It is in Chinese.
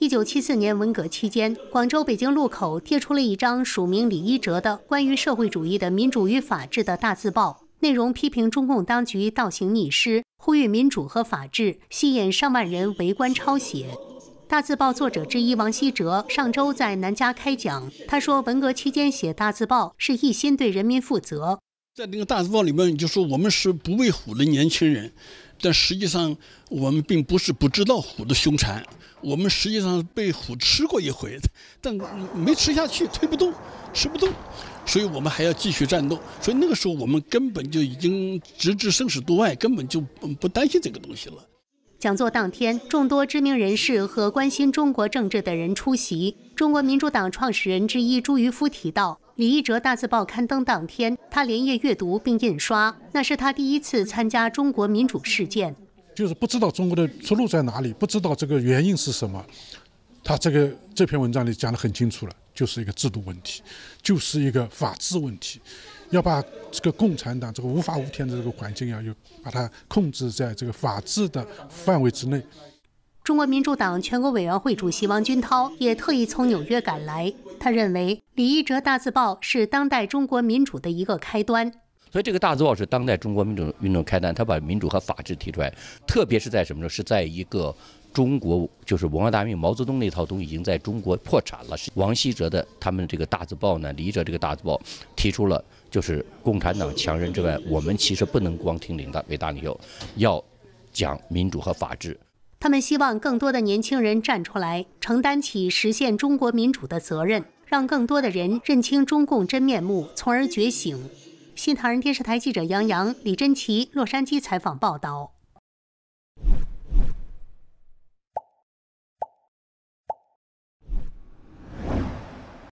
一九七四年文革期间，广州北京路口贴出了一张署名李一哲的关于社会主义的民主与法治的大字报，内容批评中共当局倒行逆施，呼吁民主和法治，吸引上万人围观抄写。大字报作者之一王锡哲上周在南开讲，他说：“文革期间写大字报是一心对人民负责，在那个大字报里面就说我们是不畏虎的年轻人，但实际上我们并不是不知道虎的凶残。”我们实际上被虎吃过一回，但没吃下去，推不动，吃不动，所以我们还要继续战斗。所以那个时候我们根本就已经直至生死度外，根本就不担心这个东西了。讲座当天，众多知名人士和关心中国政治的人出席。中国民主党创始人之一朱渔夫提到，李一哲大字报刊登当天，他连夜阅读并印刷，那是他第一次参加中国民主事件。就是不知道中国的出路在哪里，不知道这个原因是什么。他这个这篇文章里讲得很清楚了，就是一个制度问题，就是一个法治问题。要把这个共产党这个无法无天的这个环境啊，又把它控制在这个法治的范围之内。中国民主党全国委员会主席王军涛也特意从纽约赶来。他认为，李毅哲大字报是当代中国民主的一个开端。所以这个大字报是当代中国民主运动开端，他把民主和法治提出来，特别是在什么时候？是在一个中国就是文化大革命毛泽东那套东西已经在中国破产了。王希哲的他们这个大字报呢，李哲这个大字报提出了，就是共产党强人之外，我们其实不能光听领导伟大领袖，要讲民主和法治。他们希望更多的年轻人站出来，承担起实现中国民主的责任，让更多的人认清中共真面目，从而觉醒。新唐人电视台记者杨洋、李珍奇洛杉矶采访报道。